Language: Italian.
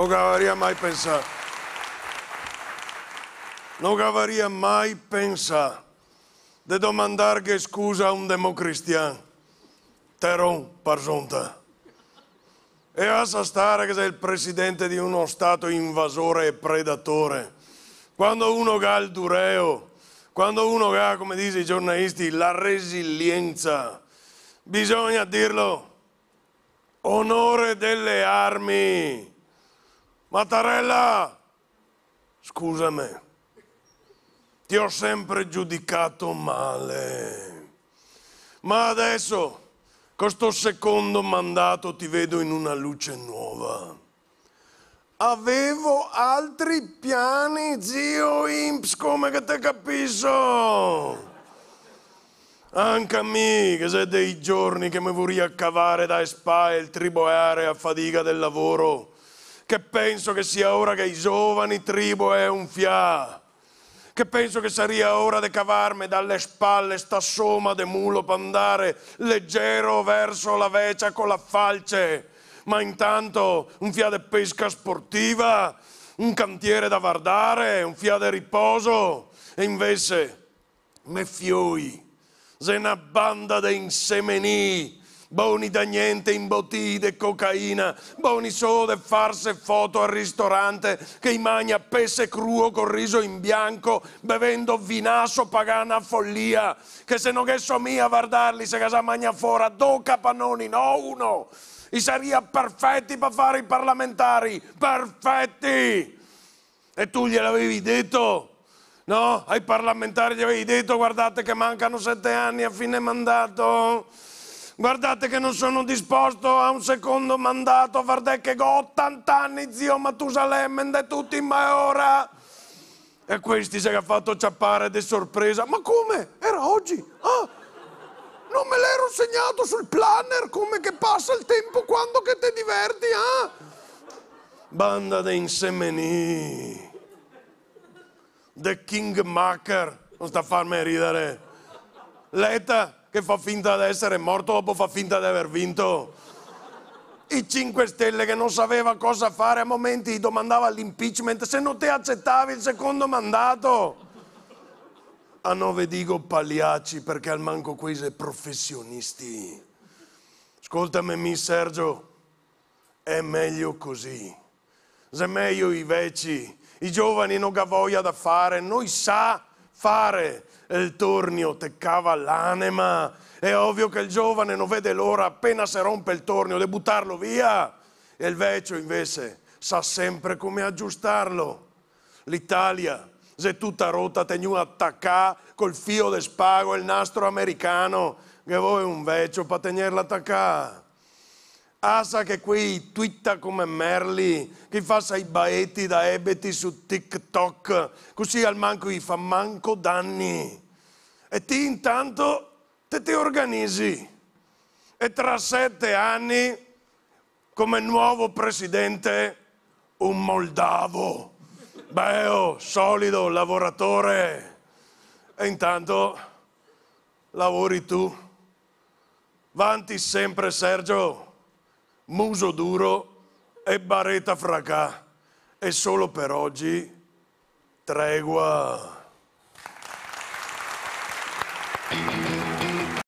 Non avrei mai pensato. Non avrei mai pensato di domandare scusa a un democristiano. Teron Parzonta. E lascia stare che sei il presidente di uno Stato invasore e predatore. Quando uno ha il dureo, quando uno ha, come dice i giornalisti, la resilienza, bisogna dirlo, onore delle armi Mattarella, scusami, ti ho sempre giudicato male, ma adesso con sto secondo mandato ti vedo in una luce nuova. Avevo altri piani, zio Imps, come che te capisco? Anche a me, che sei dei giorni che mi vorrei accavare da spa e il triboiare a fatica del lavoro che penso che sia ora che i giovani tribù è un fia, che penso che saria ora di cavarmi dalle spalle sta soma de mulo per andare leggero verso la veccia con la falce, ma intanto un fia de pesca sportiva, un cantiere da guardare, un fia de riposo, e invece me fioi, se una banda de insemeni, boni da niente in bottiglie cocaina, boni solo da farse foto al ristorante che mangia pesce crudo con riso in bianco, bevendo vinasso pagana follia, che se non che so mia guardarli se casa magna fuori, do capannoni, no uno, i saria perfetti per fare i parlamentari, perfetti! E tu gliel'avevi detto? No, ai parlamentari gli avevi detto guardate che mancano sette anni a fine mandato. Guardate che non sono disposto a un secondo mandato, guardate che ho 80 anni, zio Matusalemme, è tutti in ma ora. E questi si è fatto ciappare di sorpresa. Ma come? Era oggi? Ah, non me l'ero segnato sul planner, come che passa il tempo quando che ti diverti, ah? Banda dei insemeni. The King Maker, Non sta a farmi ridere. Letta che fa finta di essere morto dopo fa finta di aver vinto. I 5 Stelle che non sapeva cosa fare, a momenti domandava l'impeachment se non ti accettavi il secondo mandato. A nove dico pagliacci perché al manco qui sei professionisti. Ascoltami, mi Sergio, è meglio così. Se meglio i vecchi, i giovani non ha voglia da fare, noi sa fare il tornio teccava l'anima. È ovvio che il giovane non vede l'ora appena si rompe il tornio di buttarlo via e il vecchio invece sa sempre come aggiustarlo. L'Italia se tutta rotta tenu attaccà col fio de spago e il nastro americano che vuoi un vecchio per tenerla attaccà. Asa che qui twitta come Merli, che fa sei baetti da ebeti su TikTok, così al manco gli fa manco danni. E ti intanto te ti organizzi. E tra sette anni, come nuovo presidente, un moldavo. Beo, oh, solido, lavoratore. E intanto lavori tu. Vanti sempre, Sergio. Muso duro e Baretta fracà. E solo per oggi tregua.